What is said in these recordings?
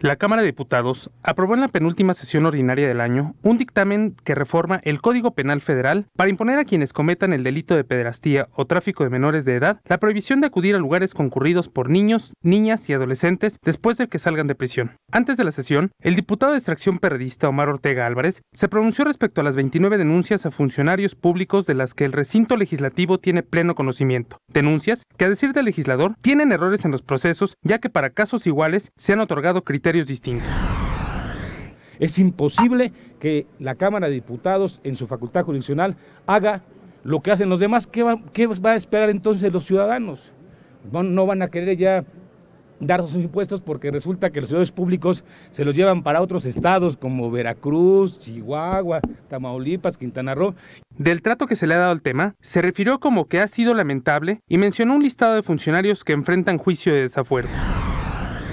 La Cámara de Diputados aprobó en la penúltima sesión ordinaria del año un dictamen que reforma el Código Penal Federal para imponer a quienes cometan el delito de pederastía o tráfico de menores de edad la prohibición de acudir a lugares concurridos por niños, niñas y adolescentes después de que salgan de prisión. Antes de la sesión, el diputado de extracción Periodista Omar Ortega Álvarez se pronunció respecto a las 29 denuncias a funcionarios públicos de las que el recinto legislativo tiene pleno conocimiento. Denuncias que, a decir del legislador, tienen errores en los procesos, ya que para casos iguales se han otorgado criterios distintos. Es imposible que la Cámara de Diputados en su facultad jurisdiccional haga lo que hacen los demás. ¿Qué va, va a esperar entonces los ciudadanos? No, van a querer ya dar sus impuestos porque resulta que los ciudadanos públicos se los llevan para otros estados como Veracruz, Chihuahua, Tamaulipas, Quintana Roo. Del trato que se le ha dado al tema, se refirió como que ha sido lamentable y mencionó un listado de funcionarios que enfrentan juicio de desafuero.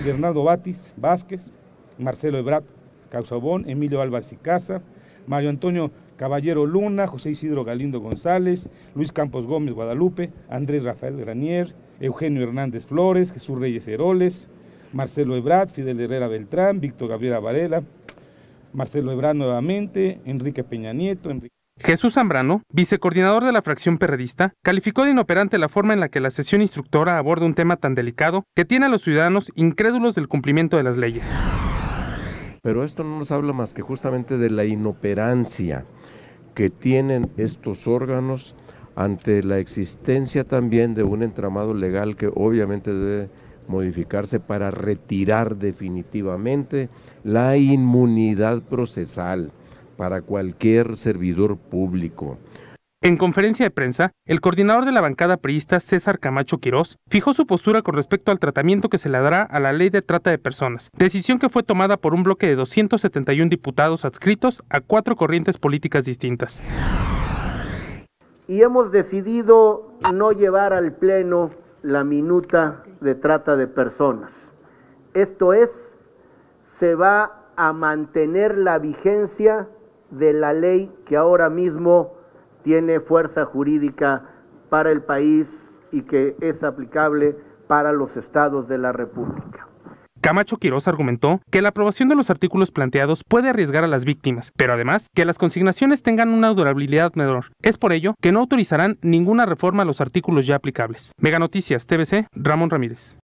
Bernardo Batis Vázquez, Marcelo Ebrat Causabón, Emilio Álvarez y Casa, Mario Antonio Caballero Luna, José Isidro Galindo González, Luis Campos Gómez Guadalupe, Andrés Rafael Granier, Eugenio Hernández Flores, Jesús Reyes Heroles, Marcelo Ebrat, Fidel Herrera Beltrán, Víctor Gabriela Varela, Marcelo Ebrat nuevamente, Enrique Peña Nieto, Enrique Jesús Zambrano, vicecoordinador de la fracción perredista, calificó de inoperante la forma en la que la sesión instructora aborda un tema tan delicado que tiene a los ciudadanos incrédulos del cumplimiento de las leyes. Pero esto no nos habla más que justamente de la inoperancia que tienen estos órganos ante la existencia también de un entramado legal que obviamente debe modificarse para retirar definitivamente la inmunidad procesal para cualquier servidor público. En conferencia de prensa, el coordinador de la bancada priista, César Camacho Quirós, fijó su postura con respecto al tratamiento que se le dará a la ley de trata de personas, decisión que fue tomada por un bloque de 271 diputados adscritos a cuatro corrientes políticas distintas. Y hemos decidido no llevar al Pleno la minuta de trata de personas. Esto es, se va a mantener la vigencia de la ley que ahora mismo tiene fuerza jurídica para el país y que es aplicable para los estados de la República. Camacho Quiroz argumentó que la aprobación de los artículos planteados puede arriesgar a las víctimas, pero además que las consignaciones tengan una durabilidad menor. Es por ello que no autorizarán ninguna reforma a los artículos ya aplicables. Mega Noticias, TBC, Ramón Ramírez.